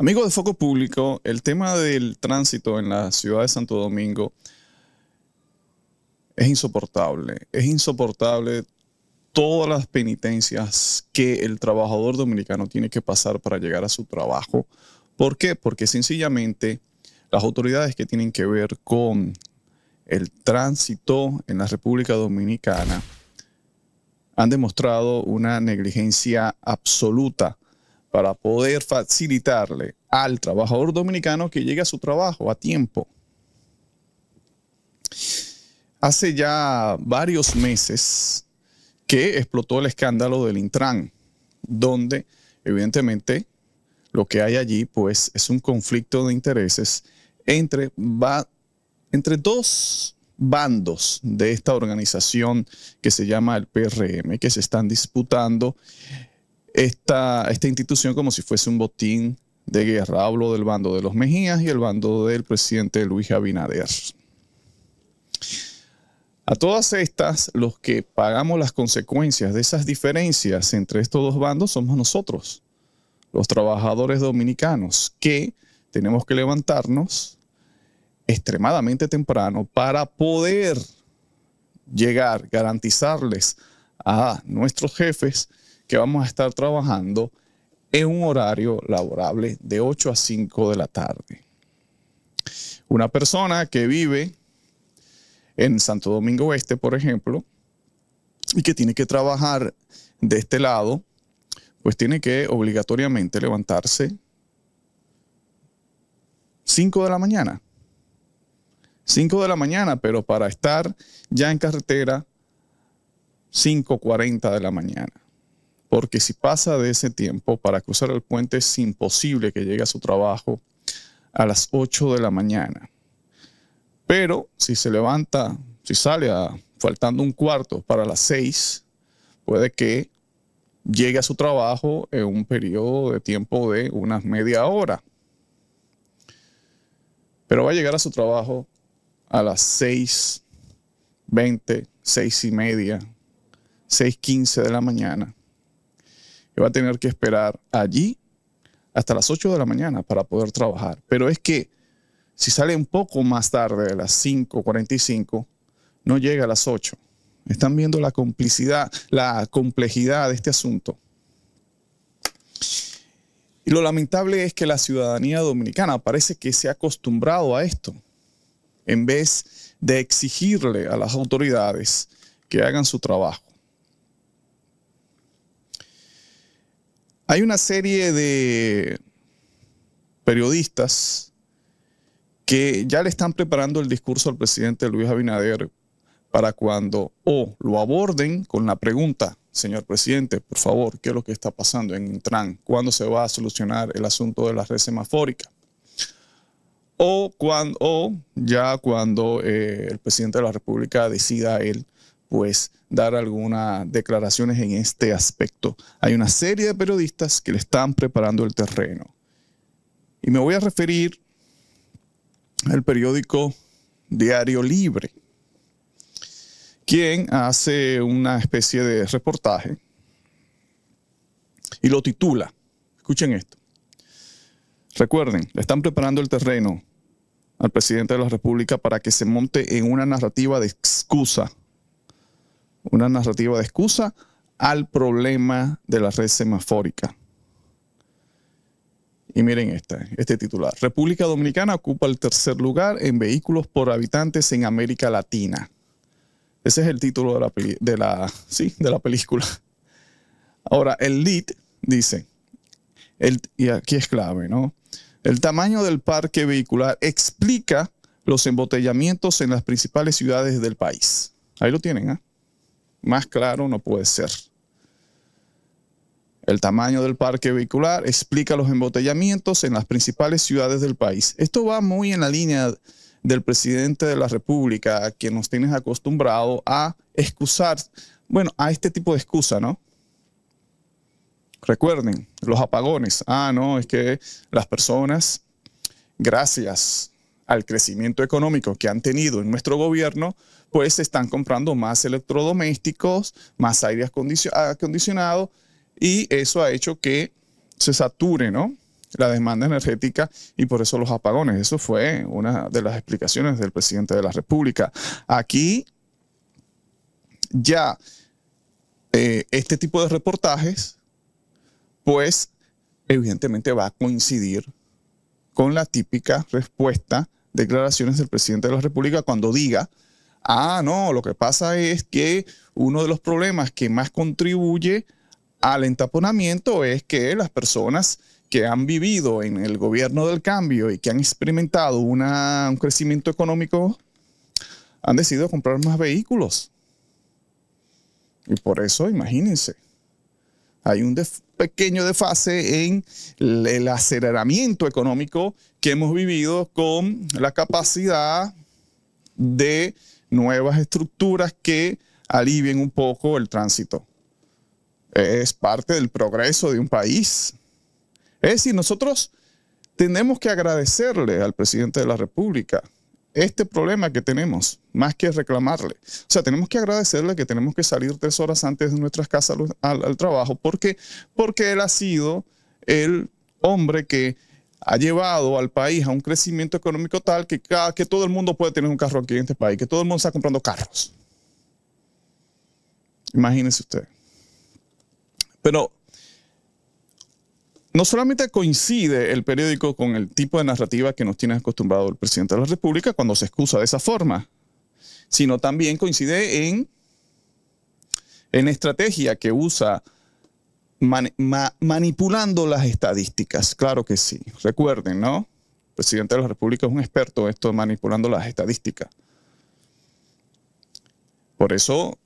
Amigos de Foco Público, el tema del tránsito en la ciudad de Santo Domingo es insoportable. Es insoportable todas las penitencias que el trabajador dominicano tiene que pasar para llegar a su trabajo. ¿Por qué? Porque sencillamente las autoridades que tienen que ver con el tránsito en la República Dominicana han demostrado una negligencia absoluta para poder facilitarle al trabajador dominicano que llegue a su trabajo a tiempo. Hace ya varios meses que explotó el escándalo del Intran, donde evidentemente lo que hay allí pues es un conflicto de intereses entre, entre dos bandos de esta organización que se llama el PRM, que se están disputando esta, esta institución como si fuese un botín de guerra. Hablo del bando de los Mejías y el bando del presidente Luis Abinader. A todas estas, los que pagamos las consecuencias de esas diferencias entre estos dos bandos somos nosotros, los trabajadores dominicanos, que tenemos que levantarnos extremadamente temprano para poder llegar, garantizarles a nuestros jefes que vamos a estar trabajando en un horario laborable de 8 a 5 de la tarde. Una persona que vive en Santo Domingo Oeste, por ejemplo, y que tiene que trabajar de este lado, pues tiene que obligatoriamente levantarse 5 de la mañana. 5 de la mañana, pero para estar ya en carretera 5.40 de la mañana porque si pasa de ese tiempo para cruzar el puente es imposible que llegue a su trabajo a las 8 de la mañana. Pero si se levanta, si sale faltando un cuarto para las 6, puede que llegue a su trabajo en un periodo de tiempo de unas media hora. Pero va a llegar a su trabajo a las 6, 20, 6 y media, 6, 15 de la mañana yo va a tener que esperar allí hasta las 8 de la mañana para poder trabajar. Pero es que si sale un poco más tarde, de las 5.45, no llega a las 8. Están viendo la complicidad, la complejidad de este asunto. Y lo lamentable es que la ciudadanía dominicana parece que se ha acostumbrado a esto, en vez de exigirle a las autoridades que hagan su trabajo. Hay una serie de periodistas que ya le están preparando el discurso al presidente Luis Abinader para cuando o lo aborden con la pregunta, señor presidente, por favor, ¿qué es lo que está pasando en Intran? ¿Cuándo se va a solucionar el asunto de la red semafórica? O, cuando, ya cuando eh, el presidente de la República decida él, pues, dar algunas declaraciones en este aspecto. Hay una serie de periodistas que le están preparando el terreno. Y me voy a referir al periódico Diario Libre, quien hace una especie de reportaje y lo titula, escuchen esto, recuerden, le están preparando el terreno al presidente de la República para que se monte en una narrativa de excusa una narrativa de excusa al problema de la red semafórica. Y miren este titular. República Dominicana ocupa el tercer lugar en vehículos por habitantes en América Latina. Ese es el título de la, de la, película. Ahora, el lead dice, el, y aquí es clave, ¿no? El tamaño del parque vehicular explica los embotellamientos en las principales ciudades del país. Ahí lo tienen, ¿ah? Más claro no puede ser. El tamaño del parque vehicular explica los embotellamientos en las principales ciudades del país. Esto va muy en la línea del presidente de la República, que nos tiene acostumbrado a excusar, bueno, a este tipo de excusa, ¿no? Recuerden, los apagones. Ah, no, es que las personas, gracias al crecimiento económico que han tenido en nuestro gobierno, pues se están comprando más electrodomésticos, más aire acondicionado y eso ha hecho que se sature, ¿no? La demanda energética y por eso los apagones. Eso fue una de las explicaciones del presidente de la República. Aquí ya eh, este tipo de reportajes, pues evidentemente va a coincidir con la típica respuesta, declaraciones del presidente de la República cuando diga Ah, no, lo que pasa es que uno de los problemas que más contribuye al entaponamiento es que las personas que han vivido en el gobierno del cambio y que han experimentado un crecimiento económico han decidido comprar más vehículos. Y por eso, imagínense, hay un pequeño desfase en el aceleramiento económico que hemos vivido con la capacidad de nuevas estructuras que alivien un poco el tránsito. Es parte del progreso de un país. Es decir, nosotros tenemos que agradecerle al presidente de la República este problema que tenemos, más que reclamarle. O sea, tenemos que agradecerle que tenemos que salir tres horas antes de nuestras casas al, al trabajo, porque, porque él ha sido el hombre que ha llevado al país a un crecimiento económico tal que, que todo el mundo puede tener un carro aquí en este país, que todo el mundo está comprando carros. Imagínense usted. Pero no solamente coincide el periódico con el tipo de narrativa que nos tiene acostumbrado el presidente de la República cuando se excusa de esa forma, sino también coincide en, en estrategia que usa manipulando las estadísticas, claro que sí. Recuerden, ¿no? El presidente de la República es un experto en esto manipulando las estadísticas. Por eso,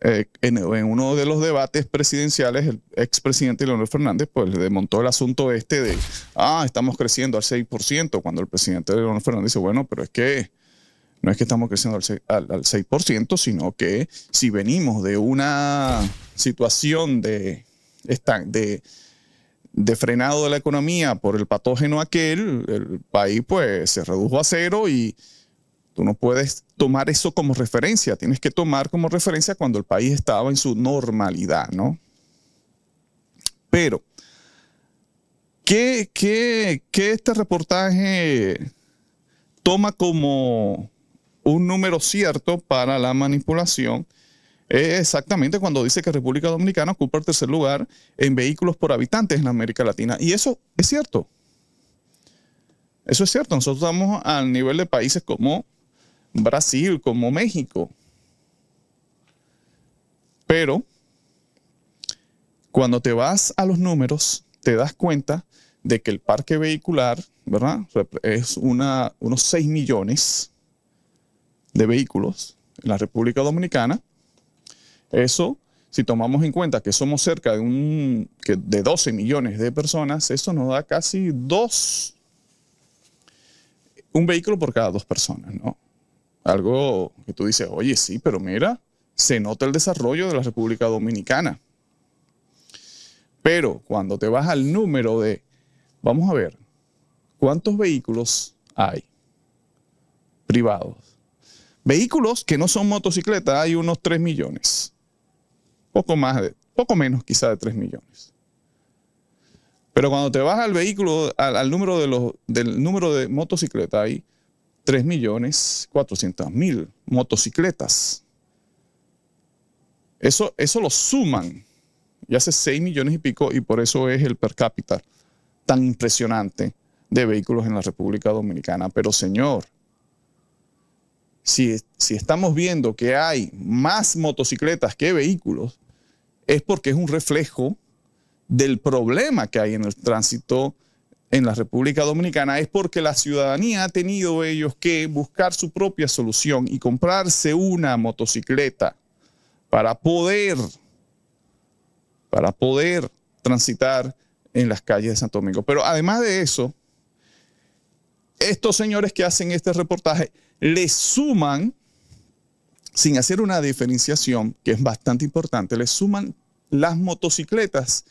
eh, en, uno de los debates presidenciales, el expresidente Leonel Fernández pues, le desmontó el asunto este de, ah, estamos creciendo al 6%, cuando el presidente Leonel Fernández dice, bueno, pero es que no es que estamos creciendo al 6% sino que si venimos de una situación de están de, frenado de la economía por el patógeno aquel, el país pues se redujo a cero y tú no puedes tomar eso como referencia, tienes que tomar como referencia cuando el país estaba en su normalidad, ¿no? Pero, ¿qué, qué, qué este reportaje toma como un número cierto para la manipulación? exactamente, cuando dice que República Dominicana ocupa el tercer lugar en vehículos por habitantes en América Latina. Y eso es cierto. Eso es cierto. Nosotros estamos al nivel de países como Brasil, como México. Pero cuando te vas a los números, te das cuenta de que el parque vehicular, ¿verdad? Es unos 6 millones de vehículos en la República Dominicana eso, si tomamos en cuenta que somos cerca de, de 12 millones de personas, eso nos da casi dos, un vehículo por cada dos personas, ¿no? Algo que tú dices, oye, sí, pero mira, se nota el desarrollo de la República Dominicana. Pero cuando te vas al número de, vamos a ver, ¿cuántos vehículos hay privados? Vehículos que no son motocicletas, hay unos 3 millones poco más de, poco menos quizá de 3 millones. Pero cuando te vas al vehículo, al, número de los, del número de motocicletas, hay 3 millones 400 mil motocicletas. Eso, eso lo suman y hace 6 millones y pico y por eso es el per cápita tan impresionante de vehículos en la República Dominicana. Pero señor, si, estamos viendo que hay más motocicletas que vehículos, es porque es un reflejo del problema que hay en el tránsito en la República Dominicana, es porque la ciudadanía ha tenido ellos que buscar su propia solución y comprarse una motocicleta para poder, para poder transitar en las calles de Santo Domingo. Pero además de eso, estos señores que hacen este reportaje le suman, sin hacer una diferenciación, que es bastante importante, le suman las motocicletas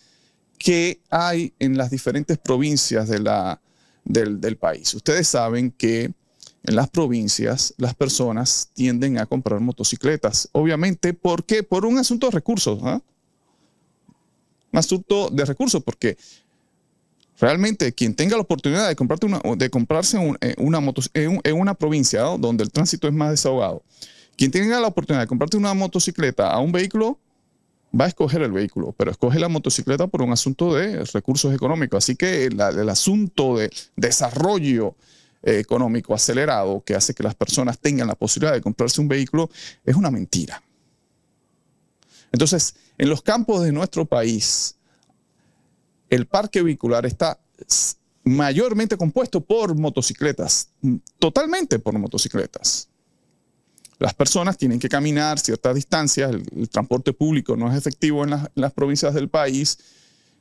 que hay en las diferentes provincias del, país. Ustedes saben que en las provincias las personas tienden a comprar motocicletas. Obviamente, ¿por qué? Por un asunto de recursos. ¿ah? Un asunto de recursos, porque Realmente, quien tenga la oportunidad de, comprarte comprarse eh, una motocicleta eh, en, una provincia donde el tránsito es más desahogado, quien tenga la oportunidad de comprarte una motocicleta a un vehículo, va a escoger el vehículo, pero escoge la motocicleta por un asunto de recursos económicos. Así que el asunto de desarrollo eh, económico acelerado que hace que las personas tengan la posibilidad de comprarse un vehículo es una mentira. Entonces, en los campos de nuestro país, el parque vehicular está mayormente compuesto por motocicletas, totalmente por motocicletas. Las personas tienen que caminar ciertas distancias, el, transporte público no es efectivo en las, provincias del país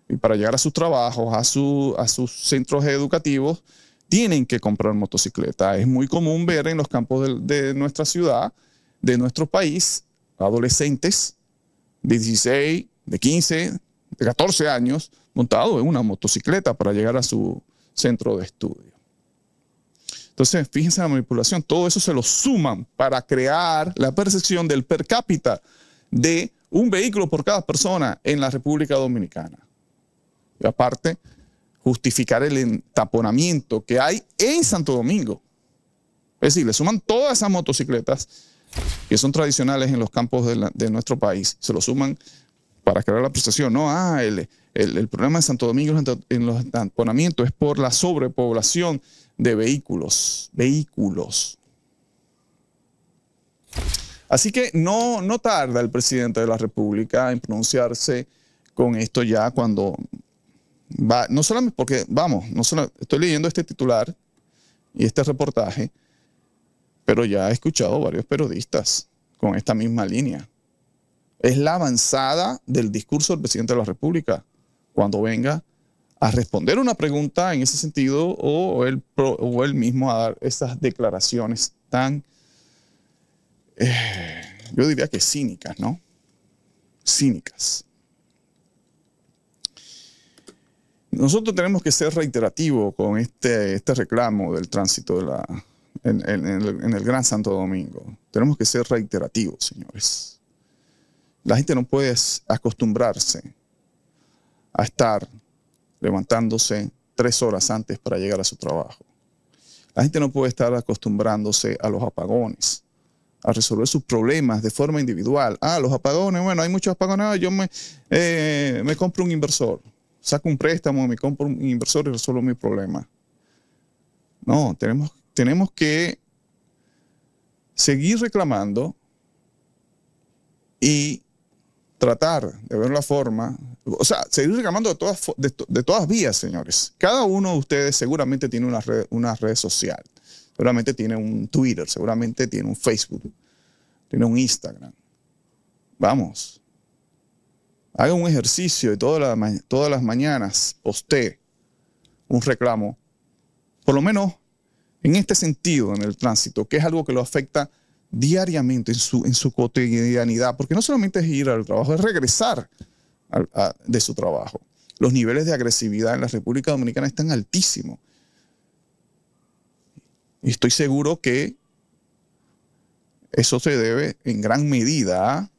y para llegar a sus trabajos, a, sus centros educativos, tienen que comprar motocicleta. Es muy común ver en los campos de, de nuestra ciudad, de nuestro país, adolescentes de 16, de 15, de 14 años, montado en una motocicleta para llegar a su centro de estudio. Entonces, fíjense la manipulación, todo eso se lo suman para crear la percepción del per cápita de un vehículo por cada persona en la República Dominicana. Y aparte, justificar el entaponamiento que hay en Santo Domingo. Es decir, le suman todas esas motocicletas que son tradicionales en los campos de, nuestro país, se lo suman para crear la percepción, no, ah, el, el, problema de Santo Domingo en los tamponamientos es por la sobrepoblación de vehículos, vehículos. Así que no, no tarda el presidente de la República en pronunciarse con esto ya cuando va, no solamente porque, vamos, no solo, estoy leyendo este titular y este reportaje, pero ya he escuchado varios periodistas con esta misma línea. Es la avanzada del discurso del presidente de la República cuando venga a responder una pregunta en ese sentido o él, o él mismo a dar esas declaraciones tan, eh, yo diría que cínicas, ¿no? Cínicas. Nosotros tenemos que ser reiterativos con este, este reclamo del tránsito en el Gran Santo Domingo. Tenemos que ser reiterativos, señores. La gente no puede acostumbrarse a estar levantándose tres horas antes para llegar a su trabajo. La gente no puede estar acostumbrándose a los apagones, a resolver sus problemas de forma individual. Ah, los apagones, bueno, hay muchos apagones, ah, yo me, eh, me compro un inversor, saco un préstamo, me compro un inversor y resuelvo mi problema. No, tenemos, tenemos que seguir reclamando y tratar de ver la forma, o sea, seguir reclamando de todas, de, todas vías, señores. Cada uno de ustedes seguramente tiene una red, una red social, seguramente tiene un Twitter, seguramente tiene un Facebook, tiene un Instagram. Vamos. Haga un ejercicio y todas las, todas las mañanas usted un reclamo, por lo menos en este sentido, en el tránsito, que es algo que lo afecta diariamente en su, cotidianidad, porque no solamente es ir al trabajo, es regresar de su trabajo. Los niveles de agresividad en la República Dominicana están altísimos. Y estoy seguro que eso se debe en gran medida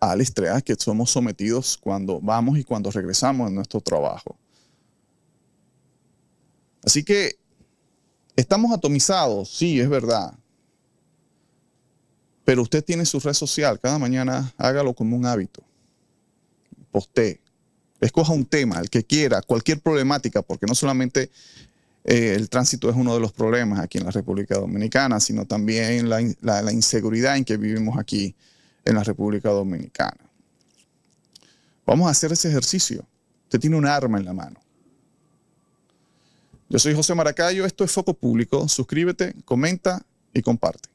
al estrés que somos sometidos cuando vamos y cuando regresamos a nuestro trabajo. Así que Estamos atomizados, sí, es verdad. Pero usted tiene su red social. Cada mañana hágalo como un hábito. Posté. Escoja un tema, el que quiera, cualquier problemática, porque no solamente eh, el tránsito es uno de los problemas aquí en la República Dominicana, sino también la, la inseguridad en que vivimos aquí en la República Dominicana. Vamos a hacer ese ejercicio. Usted tiene un arma en la mano. Yo soy José Maracayo, esto es Foco Público. Suscríbete, comenta y comparte.